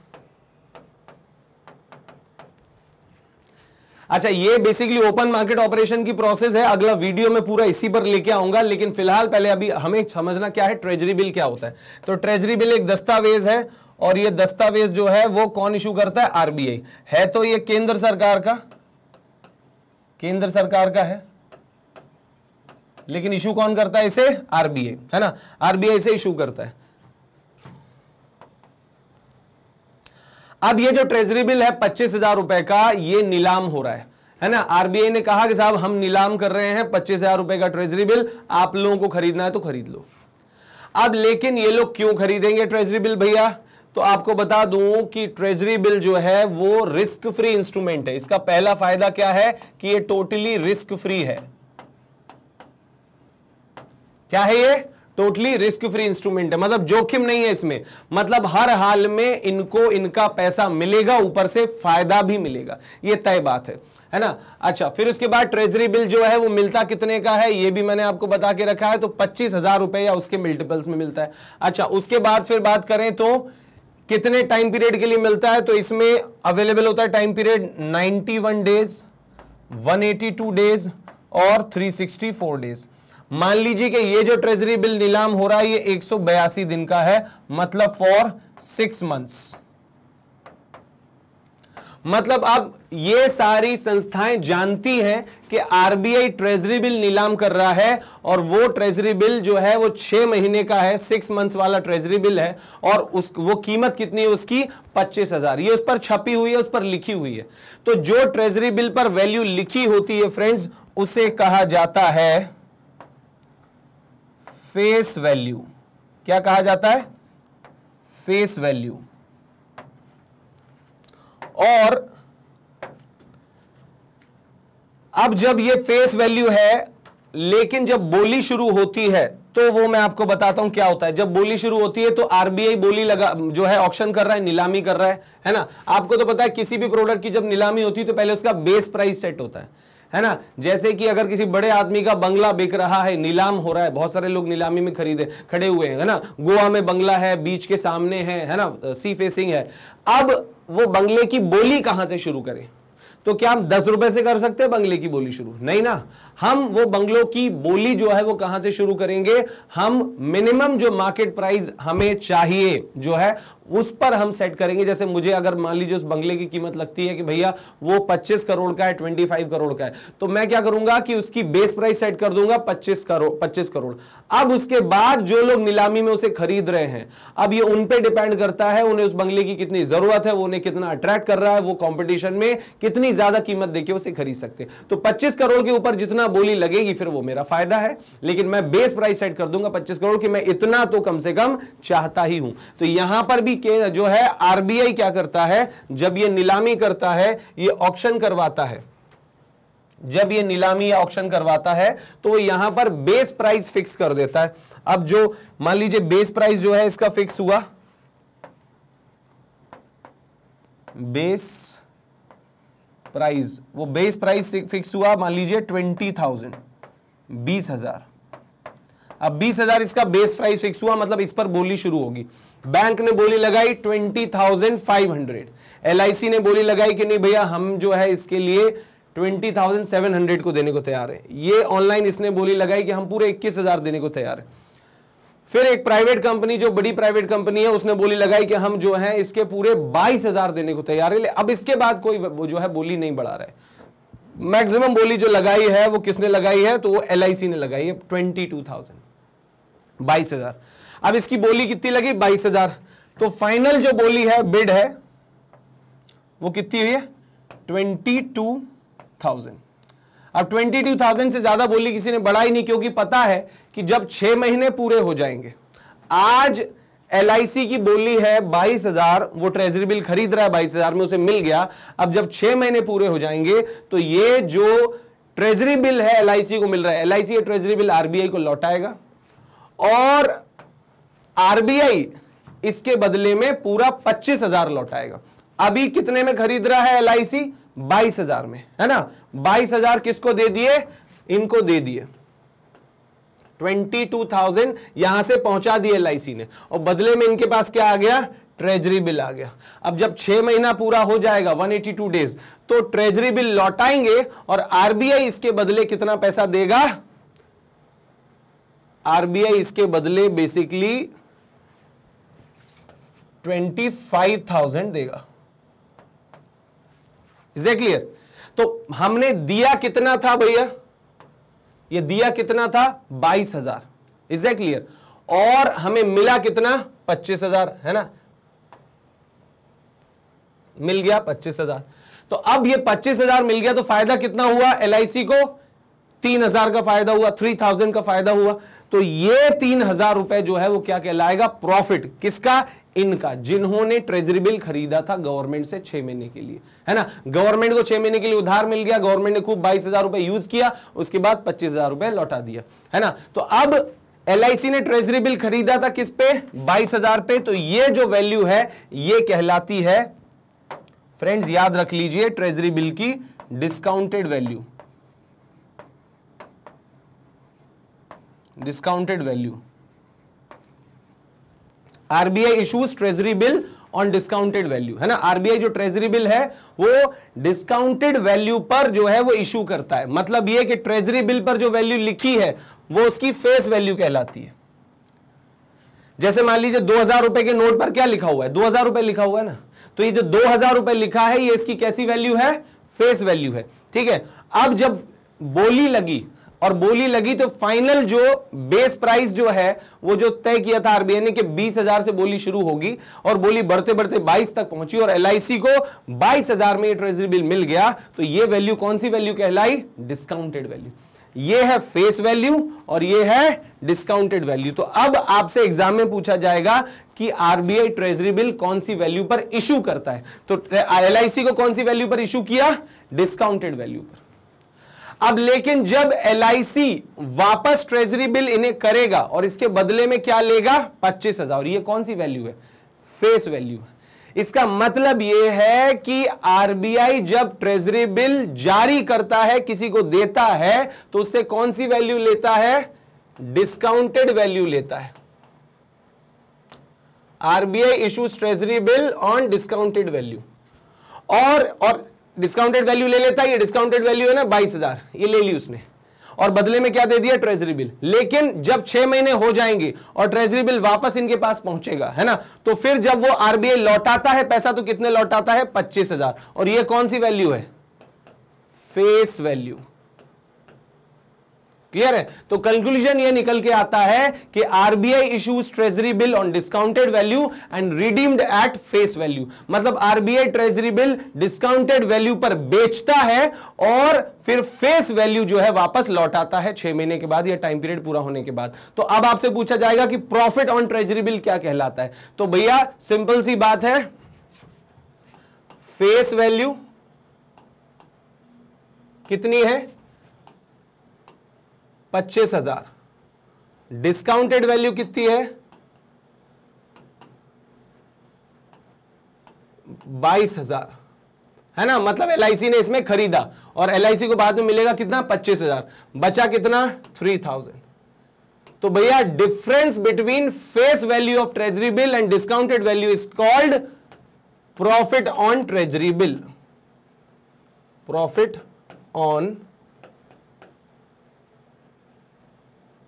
अच्छा ये बेसिकली ओपन मार्केट ऑपरेशन की प्रोसेस है अगला वीडियो में पूरा इसी पर लेके आऊंगा लेकिन फिलहाल पहले अभी हमें समझना क्या है ट्रेजरी बिल क्या होता है तो ट्रेजरी बिल एक दस्तावेज है और ये दस्तावेज जो है वो कौन इशू करता है आरबीआई है तो ये केंद्र सरकार का केंद्र सरकार का है लेकिन इशू कौन करता है इसे आरबीआई है ना आरबीआई से इशू करता है अब ये जो ट्रेजरी बिल है पच्चीस हजार रुपए का ये नीलाम हो रहा है है ना आरबीआई ने कहा कि साहब हम नीलाम कर रहे हैं पच्चीस हजार रुपए का ट्रेजरी बिल आप लोगों को खरीदना है तो खरीद लो अब लेकिन ये लोग क्यों खरीदेंगे ट्रेजरी बिल भैया तो आपको बता दूं कि ट्रेजरी बिल जो है वो रिस्क फ्री इंस्ट्रूमेंट है इसका पहला फायदा क्या है कि ये टोटली रिस्क फ्री है क्या है ये टोटली रिस्क फ्री इंस्ट्रूमेंट है मतलब जोखिम नहीं है इसमें मतलब हर हाल में इनको इनका पैसा मिलेगा ऊपर से फायदा भी मिलेगा ये तय बात है है ना अच्छा फिर उसके बाद ट्रेजरी बिल जो है वो मिलता कितने का है ये भी मैंने आपको बता के रखा है तो पच्चीस हजार रुपए या उसके मल्टीपल्स में मिलता है अच्छा उसके बाद फिर बात करें तो कितने टाइम पीरियड के लिए मिलता है तो इसमें अवेलेबल होता है time period ninety days one days और थ्री डेज मान लीजिए कि ये जो ट्रेजरी बिल नीलाम हो रहा है ये एक दिन का है मतलब फॉर सिक्स मंथ्स मतलब अब ये सारी संस्थाएं जानती हैं कि आरबीआई ट्रेजरी बिल नीलाम कर रहा है और वो ट्रेजरी बिल जो है वो छह महीने का है सिक्स मंथ्स वाला ट्रेजरी बिल है और उस वो कीमत कितनी है उसकी पच्चीस हजार ये उस पर छपी हुई है उस पर लिखी हुई है तो जो ट्रेजरी बिल पर वैल्यू लिखी होती है फ्रेंड्स उसे कहा जाता है फेस वैल्यू क्या कहा जाता है फेस वैल्यू और अब जब ये फेस वैल्यू है लेकिन जब बोली शुरू होती है तो वो मैं आपको बताता हूं क्या होता है जब बोली शुरू होती है तो आरबीआई बोली लगा जो है ऑप्शन कर रहा है नीलामी कर रहा है है ना आपको तो पता है किसी भी प्रोडक्ट की जब नीलामी होती है तो पहले उसका बेस प्राइस सेट होता है है ना जैसे कि अगर किसी बड़े आदमी का बंगला बिक रहा है नीलाम हो रहा है बहुत सारे लोग नीलामी में खरीदे खड़े हुए हैं है ना गोवा में बंगला है बीच के सामने है है ना सी फेसिंग है अब वो बंगले की बोली कहां से शुरू करें तो क्या हम दस रुपए से कर सकते हैं बंगले की बोली शुरू नहीं ना हम वो बंगलों की बोली जो है वो कहां से शुरू करेंगे हम मिनिमम जो मार्केट प्राइस हमें चाहिए जो है उस पर हम सेट करेंगे जैसे मुझे अगर मान लीजिए उस बंगले की कीमत लगती है कि भैया वो 25 करोड़ का है 25 करोड़ का है तो मैं क्या करूंगा कि उसकी बेस प्राइस सेट कर दूंगा 25 करोड़ 25 करोड़ अब उसके बाद जो लोग नीलामी में उसे खरीद रहे हैं अब ये उन पर डिपेंड करता है उन्हें उस बंगले की कितनी जरूरत है वो उन्हें कितना अट्रैक्ट कर रहा है वो कॉम्पिटिशन में कितनी ज्यादा कीमत देके उसे खरीद सकते हैं तो पच्चीस करोड़ के ऊपर जितना बोली लगेगी फिर वो मेरा फायदा है लेकिन मैं बेस प्राइस सेट कर दूंगा पच्चीस करोड़ की मैं इतना तो कम से कम चाहता ही हूं तो यहां पर भी जो है आरबीआई क्या करता है जब ये नीलामी करता है ये ऑप्शन करवाता है जब ये नीलामी या ऑक्शन करवाता है तो वो यहां पर बेस प्राइस फिक्स कर देता है अब जो मान लीजिए बेस प्राइस जो है इसका फिक्स हुआ बेस प्राइस वो बेस प्राइस फिक्स हुआ मान लीजिए ट्वेंटी थाउजेंड बीस हजार अब बीस हजार इसका बेस प्राइस फिक्स हुआ मतलब इस पर बोली शुरू होगी बैंक ने बोली लगाई twenty thousand five hundred L ने बोली लगाई कि नहीं भैया हम जो है इसके लिए ट्वेंटी थाउजेंड सेवन हंड्रेड को देने को तैयार है ये ऑनलाइन इसने बोली लगाई कि हम पूरे इक्कीस हजार देने को तैयार है फिर एक प्राइवेट कंपनी जो बड़ी प्राइवेट कंपनी है उसने बोली लगाई कि हम जो है इसके पूरे बाईस हजार देने को तैयार है अब इसके बाद कोई जो है बोली नहीं बढ़ा रहा है मैक्सिमम बोली जो लगाई है वो किसने लगाई है तो वो एल ने लगाई है ट्वेंटी टू थाउजेंड बाईस हजार अब इसकी बोली कितनी लगी बाईस हजार तो फाइनल जो बोली है बिड है वो कितनी हुई है ट्वेंटी टू थाउजेंड अब ट्वेंटी टू थाउजेंड से ज्यादा बोली किसी ने बढ़ाई नहीं क्योंकि पता है कि जब छह महीने पूरे हो जाएंगे आज एल की बोली है बाईस हजार वो ट्रेजरी बिल खरीद रहा है बाईस हजार में उसे मिल गया अब जब छह महीने पूरे हो जाएंगे तो ये जो ट्रेजरी बिल है एल को मिल रहा है एल ये ट्रेजरी बिल आरबीआई को लौटाएगा और आरबीआई इसके बदले में पूरा पच्चीस हजार लौटाएगा अभी कितने में खरीद रहा है एल आई सी बाईस हजार में है ना बाईस हजार किसको दे दिए इनको दे दिए ट्वेंटी टू थाउजेंड यहां से पहुंचा दिए एल ने और बदले में इनके पास क्या आ गया ट्रेजरी बिल आ गया अब जब छह महीना पूरा हो जाएगा 182 डेज तो ट्रेजरी बिल लौटाएंगे और आरबीआई इसके बदले कितना पैसा देगा आरबीआई इसके बदले बेसिकली 25,000 देगा इज ए क्लियर तो हमने दिया कितना था भैया ये दिया कितना था बाईस हजार इज क्लियर और हमें मिला कितना पच्चीस हजार है ना मिल गया पच्चीस हजार तो अब ये पच्चीस हजार मिल गया तो फायदा कितना हुआ एलआईसी को तीन हजार का फायदा हुआ थ्री थाउजेंड का फायदा हुआ तो ये तीन हजार रुपए जो है वो क्या कहलाएगा प्रॉफिट किसका इनका जिन्होंने ट्रेजरी बिल खरीदा था गवर्नमेंट से छह महीने के लिए है ना गवर्नमेंट को छह महीने के लिए उधार मिल गया गवर्नमेंट ने खूब बाईस हजार रुपए यूज किया उसके बाद पच्चीस हजार रुपए लौटा दिया है ना तो अब एल ने ट्रेजरी बिल खरीदा था किस पे बाईस हजार पे तो ये जो वैल्यू है ये कहलाती है फ्रेंड्स याद रख लीजिए ट्रेजरी बिल की discounted value discounted value RBI issues treasury bill on discounted value है ना आरबीआई जो ट्रेजरी बिल है वो डिस्काउंटेड वैल्यू पर जो है वो इशू करता है मतलब ये कि ट्रेजरी बिल पर जो वैल्यू लिखी है वो उसकी फेस वैल्यू कहलाती है जैसे मान लीजिए दो हजार रुपए के नोट पर क्या लिखा हुआ है दो हजार रुपए लिखा हुआ है ना तो ये जो दो हजार रुपए लिखा है ये इसकी कैसी वैल्यू है फेस वैल्यू है ठीक है अब जब बोली लगी और बोली लगी तो फाइनल जो बेस प्राइस जो है वो जो तय किया था आरबीआई ने कि 20,000 से बोली शुरू होगी और बोली बढ़ते बढ़ते 22 तक पहुंची और एलआईसी को 22,000 में ये ट्रेजरी बिल मिल गया तो ये वैल्यू कौन सी वैल्यू कहलाई डिस्काउंटेड वैल्यू ये है फेस वैल्यू और ये है डिस्काउंटेड वैल्यू तो अब आपसे एग्जाम में पूछा जाएगा कि आरबीआई ट्रेजरी बिल कौन सी वैल्यू पर इश्यू करता है तो एलआईसी को कौन सी वैल्यू पर इश्यू किया डिस्काउंटेड वैल्यू पर अब लेकिन जब एल वापस ट्रेजरी बिल इन्हें करेगा और इसके बदले में क्या लेगा पच्चीस हजार ये कौन सी वैल्यू है फेस वैल्यू इसका मतलब यह है कि आरबीआई जब ट्रेजरी बिल जारी करता है किसी को देता है तो उससे कौन सी वैल्यू लेता है डिस्काउंटेड वैल्यू लेता है RBI issues treasury bill on discounted value और और डिस्काउंटेड वैल्यू ले लेता है ये डिस्काउंटेड वैल्यू है ना बाईस हजार ये ले ली उसने और बदले में क्या दे दिया ट्रेजरी बिल लेकिन जब छह महीने हो जाएंगे और ट्रेजरी बिल वापस इनके पास पहुंचेगा है ना तो फिर जब वो आरबीआई लौटाता है पैसा तो कितने लौटाता है पच्चीस हजार और ये कौन सी वैल्यू है फेस वैल्यू क्लियर है तो कंक्लूजन ये निकल के आता है कि RBI issues treasury bill on discounted value and redeemed at face value मतलब RBI treasury bill discounted value पर बेचता है और फिर फेस वैल्यू जो है वापस लौटाता है छह महीने के बाद या टाइम पीरियड पूरा होने के बाद तो अब आपसे पूछा जाएगा कि प्रॉफिट ऑन ट्रेजरी बिल क्या कहलाता है तो भैया सिंपल सी बात है फेस वैल्यू कितनी है पच्चीस हजार डिस्काउंटेड वैल्यू कितनी है बाईस हजार है ना मतलब एल ने इसमें खरीदा और एल को बाद में मिलेगा कितना पच्चीस हजार बचा कितना थ्री थाउजेंड तो भैया difference between face value of treasury bill and discounted value is called profit on treasury bill profit on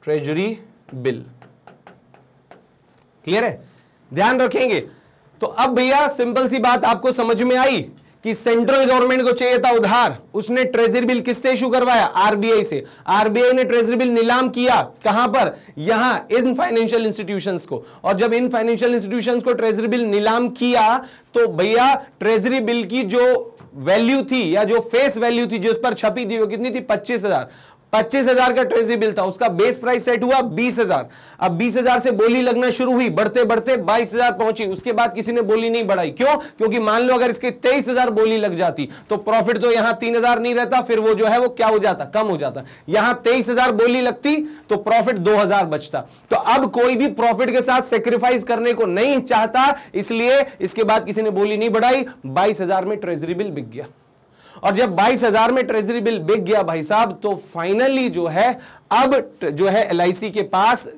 treasury bill clear है ध्यान रखेंगे तो अब भैया सिंपल सी बात आपको समझ में आई कि सेंट्रल गवर्नमेंट को चाहिए था उधार उसने ट्रेजरी बिल किससे इशू करवाया आरबीआई से आरबीआई ने ट्रेजरी बिल नीलाम किया कहां पर यहां इन फाइनेंशियल इंस्टीट्यूशंस को और जब इन फाइनेंशियल इंस्टीट्यूशंस को ट्रेजरी बिल नीलाम किया तो भैया ट्रेजरी बिल की जो वैल्यू थी या जो फेस वैल्यू थी जो उस पर छपी थी वो कितनी थी पच्चीस हजार पच्चीस हजार का ट्रेजरी बिल था उसका बेस प्राइस सेट हुआ बीस हजार अब बीस हजार से बोली लगना शुरू हुई बढ़ते बढ़ते बाईस हजार पहुंची उसके बाद किसी ने बोली नहीं बढ़ाई क्यों क्योंकि मान लो अगर इसके तेईस हजार बोली लग जाती तो प्रॉफिट तो यहां तीन हजार नहीं रहता फिर वो जो है वो क्या हो जाता कम हो जाता यहां तेईस बोली लगती तो प्रॉफिट दो बचता तो अब कोई भी प्रॉफिट के साथ सेक्रीफाइस करने को नहीं चाहता इसलिए इसके बाद किसी ने बोली नहीं बढ़ाई बाईस में ट्रेजरी बिल बिक गया और जब बाईस हजार में ट्रेजरी बिल बिक गया भाई साहब तो फाइनली जो है अब जो है एल के पास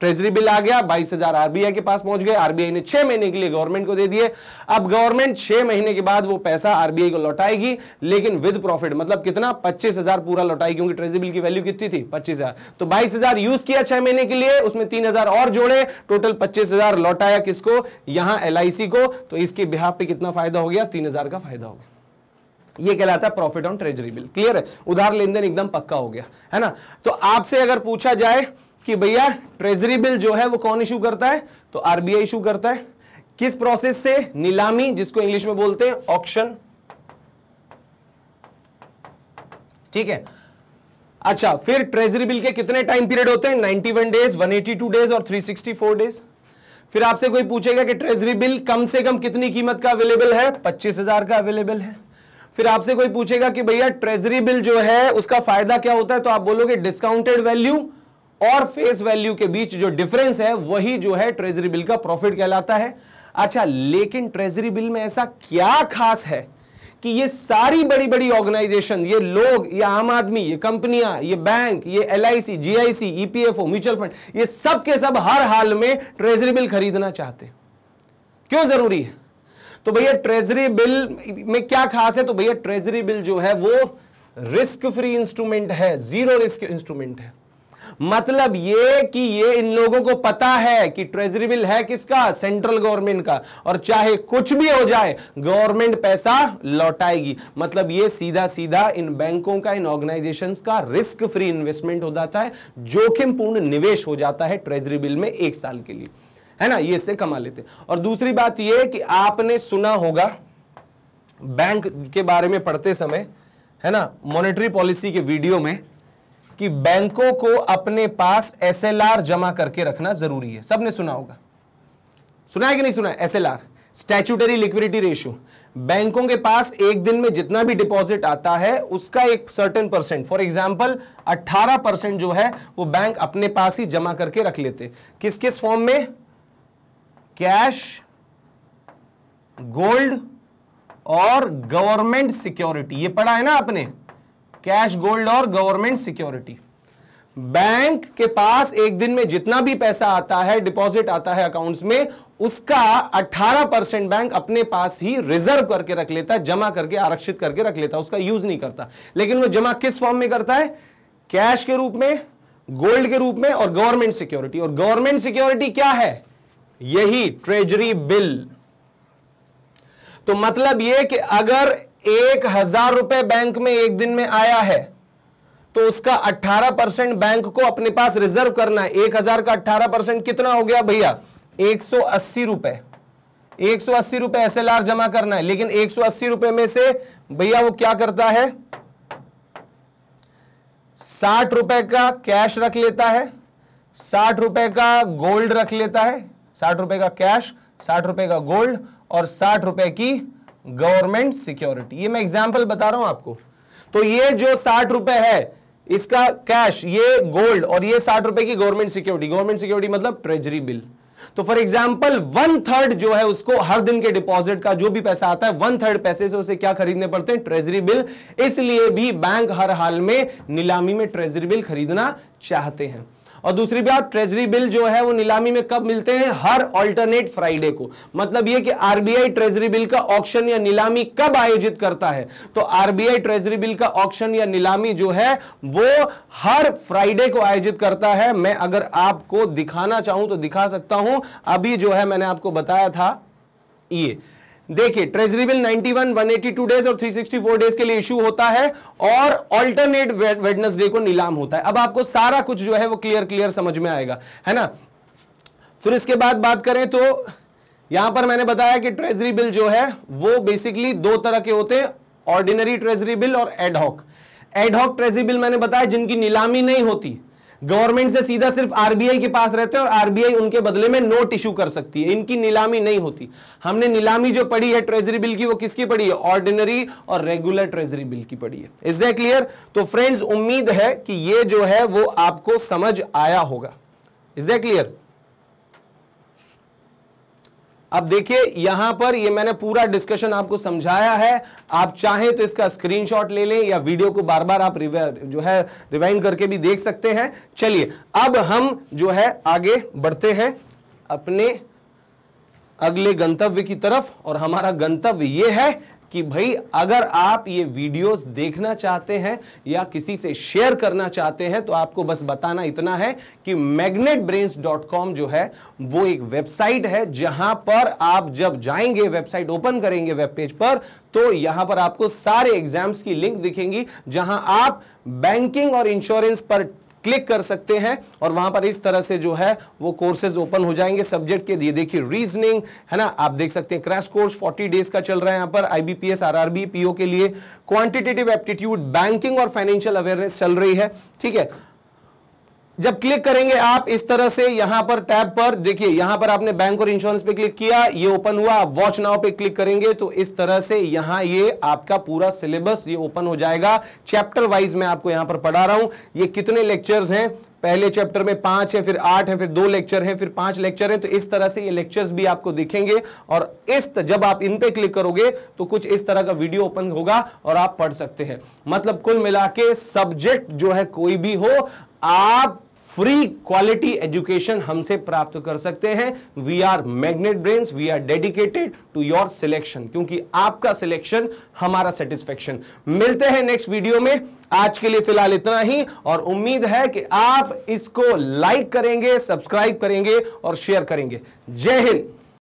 ट्रेजरी बिल आ गया बाईस हजार आरबीआई के पास पहुंच गए आरबीआई ने छह महीने के लिए गवर्नमेंट को दे दिए अब गवर्नमेंट छह महीने के बाद वो पैसा आरबीआई को लौटाएगी लेकिन विद प्रॉफिट मतलब कितना पच्चीस हजार पूरा लौटाएगी क्योंकि ट्रेजरी बिल की वैल्यू कितनी थी पच्चीस हजार तो बाईस हजार यूज किया छह महीने के लिए उसमें तीन हजार और जोड़े टोटल पच्चीस हजार लौटाया किसको यहां एल को तो इसके बिहार पर कितना फायदा हो गया तीन हजार का फायदा हो गया ये कहलाता है profit on treasury bill clear है उधार लेन देन एकदम पक्का हो गया है ना तो आपसे अगर पूछा जाए कि भैया ट्रेजरी बिल जो है वो कौन इशू करता है तो आरबीआई इशू करता है किस प्रोसेस से नीलामी जिसको इंग्लिश में बोलते हैं ऑक्शन ठीक है अच्छा फिर ट्रेजरी बिल के कितने टाइम पीरियड होते हैं 91 डेज 182 डेज और 364 डेज फिर आपसे कोई पूछेगा कि ट्रेजरी बिल कम से कम कितनी कीमत का अवेलेबल है 25,000 का अवेलेबल है फिर आपसे कोई पूछेगा कि भैया ट्रेजरी बिल जो है उसका फायदा क्या होता है तो आप बोलोगे डिस्काउंटेड वैल्यू और फेस वैल्यू के बीच जो डिफरेंस है वही जो है ट्रेजरी बिल का प्रॉफिट कहलाता है अच्छा लेकिन ट्रेजरी बिल में ऐसा क्या खास है कि ये सारी बड़ी बड़ी ऑर्गेनाइजेशन ये लोग ये आम आदमी ये कंपनियां ये बैंक ये L I C G I C EPFO mutual fund ये सब के सब हर हाल में ट्रेजरी बिल खरीदना चाहते क्यों जरूरी है तो भैया ट्रेजरी बिल में क्या खास है तो भैया ट्रेजरी बिल जो है वो रिस्क फ्री इंस्ट्रूमेंट है जीरो रिस्क इंस्ट्रूमेंट है मतलब ये कि ये इन लोगों को पता है कि ट्रेजरी बिल है किसका सेंट्रल गवर्नमेंट का और चाहे कुछ भी हो जाए गवर्नमेंट पैसा लौटाएगी मतलब ये सीधा सीधा इन बैंकों का इन ऑर्गेनाइजेशन का रिस्क फ्री इन्वेस्टमेंट हो जाता है जोखिम पूर्ण निवेश हो जाता है ट्रेजरी बिल में एक साल के लिए है ना ये से कमा लेते और दूसरी बात ये कि आपने सुना होगा बैंक के बारे में पढ़ते समय है ना मॉनेटरी पॉलिसी के वीडियो में कि बैंकों को अपने पास एसएलआर जमा करके रखना जरूरी है सबने सुना होगा सुना है कि नहीं सुना है एसएलआर स्टैचूटरी लिक्विडिटी रेशियो बैंकों के पास एक दिन में जितना भी डिपॉजिट आता है उसका एक certain percent for example 18 percent जो है वो बैंक अपने पास ही जमा करके रख लेते किस किस फॉर्म में कैश गोल्ड और गवर्नमेंट सिक्योरिटी ये पढ़ा है ना आपने कैश गोल्ड और गवर्नमेंट सिक्योरिटी बैंक के पास एक दिन में जितना भी पैसा आता है डिपॉजिट आता है अकाउंट्स में उसका 18 परसेंट बैंक अपने पास ही रिजर्व करके रख लेता है जमा करके आरक्षित करके रख लेता है उसका यूज नहीं करता लेकिन वो जमा किस फॉर्म में करता है कैश के रूप में गोल्ड के रूप में और गवर्नमेंट सिक्योरिटी और गवर्नमेंट सिक्योरिटी क्या है यही ट्रेजरी बिल तो मतलब यह कि अगर एक हजार रुपए बैंक में एक दिन में आया है तो उसका 18 परसेंट बैंक को अपने पास रिजर्व करना है एक हजार का 18 परसेंट कितना हो गया भैया अस्सी रुपए अस्सी रुपए एसएलआर जमा करना है लेकिन अस्सी रुपए में से भैया वो क्या करता है साठ रुपए का कैश रख लेता है साठ रुपए का गोल्ड रख लेता है साठ रुपए का कैश साठ रुपए का गोल्ड और साठ रुपए की गवर्नमेंट सिक्योरिटी ये मैं एग्जाम्पल बता रहा हूं आपको तो ये जो साठ रुपए है इसका कैश ये गोल्ड और ये साठ रुपए की गवर्नमेंट सिक्योरिटी गवर्नमेंट सिक्योरिटी मतलब ट्रेजरी बिल तो फॉर एग्जाम्पल वन थर्ड जो है उसको हर दिन के डिपॉजिट का जो भी पैसा आता है वन थर्ड पैसे से उसे क्या खरीदने पड़ते हैं ट्रेजरी बिल इसलिए भी बैंक हर हाल में नीलामी में ट्रेजरी बिल खरीदना चाहते हैं और दूसरी बात ट्रेजरी बिल जो है वो नीलामी में कब मिलते हैं हर ऑल्टरनेट फ्राइडे को मतलब ये कि आरबीआई ट्रेजरी बिल का ऑप्शन या नीलामी कब आयोजित करता है तो आरबीआई ट्रेजरी बिल का ऑप्शन या नीलामी जो है वो हर फ्राइडे को आयोजित करता है मैं अगर आपको दिखाना चाहूं तो दिखा सकता हूं अभी जो है मैंने आपको बताया था ये देखिए ट्रेजरी बिल 91, 182 डेज और 364 डेज के लिए इश्यू होता है और ऑल्टरनेट वेडनेसडे को नीलाम होता है अब आपको सारा कुछ जो है वो क्लियर क्लियर समझ में आएगा है ना फिर इसके बाद बात करें तो यहां पर मैंने बताया कि ट्रेजरी बिल जो है वो बेसिकली दो तरह के होते हैं ऑर्डिनरी ट्रेजरी बिल और एडहॉक एडहॉक ट्रेजरी बिल मैंने बताया जिनकी नीलामी नहीं होती गवर्नमेंट से सीधा सिर्फ आरबीआई के पास रहते हैं और आरबीआई उनके बदले में नोट इशू कर सकती है इनकी नीलामी नहीं होती हमने नीलामी जो पड़ी है ट्रेजरी बिल की वो किसकी पड़ी है ऑर्डिनरी और रेगुलर ट्रेजरी बिल की पड़ी है इज दैट क्लियर तो फ्रेंड्स उम्मीद है कि ये जो है वो आपको समझ आया होगा इज दैट क्लियर अब देखिए यहां पर ये मैंने पूरा डिस्कशन आपको समझाया है आप चाहें तो इसका स्क्रीनशॉट ले लें या वीडियो को बार बार आप जो है रिवाइंड करके भी देख सकते हैं चलिए अब हम जो है आगे बढ़ते हैं अपने अगले गंतव्य की तरफ और हमारा गंतव्य ये है कि भाई अगर आप ये वीडियोस देखना चाहते हैं या किसी से शेयर करना चाहते हैं तो आपको बस बताना इतना है कि magnetbrains.com जो है वो एक वेबसाइट है जहां पर आप जब जाएंगे वेबसाइट ओपन करेंगे वेब पेज पर तो यहां पर आपको सारे एग्जाम्स की लिंक दिखेंगी जहां आप बैंकिंग और इंश्योरेंस पर क्लिक कर सकते हैं और वहां पर इस तरह से जो है वो कोर्सेज ओपन हो जाएंगे सब्जेक्ट के दिए देखिए रीजनिंग है ना आप देख सकते हैं क्रैश कोर्स 40 डेज का चल रहा है यहां पर आईबीपीएस आरआरबी पीओ के लिए क्वांटिटेटिव एप्टीट्यूड बैंकिंग और फाइनेंशियल अवेयरनेस चल रही है ठीक है जब क्लिक करेंगे आप इस तरह से यहां पर टैब पर देखिए यहां पर आपने बैंक और इंश्योरेंस पे क्लिक किया ये ओपन हुआ आप वॉच नाउ पे क्लिक करेंगे तो इस तरह से यहां ये आपका पूरा सिलेबस ये ओपन हो जाएगा चैप्टर वाइज मैं आपको यहां पर पढ़ा रहा हूं ये कितने लेक्चर्स हैं पहले चैप्टर में पांच है फिर आठ है फिर दो लेक्चर हैं फिर पांच लेक्चर हैं तो इस तरह से ये लेक्चर्स भी आपको दिखेंगे और इस जब आप इन पे क्लिक करोगे तो कुछ इस तरह का वीडियो ओपन होगा और आप पढ़ सकते हैं मतलब कुल मिला के सब्जेक्ट जो है कोई भी हो आप फ्री क्वालिटी एजुकेशन हमसे प्राप्त कर सकते हैं we are Magnet Brains we are dedicated to your selection क्योंकि आपका सिलेक्शन हमारा सेटिस्फेक्शन मिलते हैं नेक्स्ट वीडियो में आज के लिए फिलहाल इतना ही और उम्मीद है कि आप इसको लाइक करेंगे सब्सक्राइब करेंगे और शेयर करेंगे जय हिंद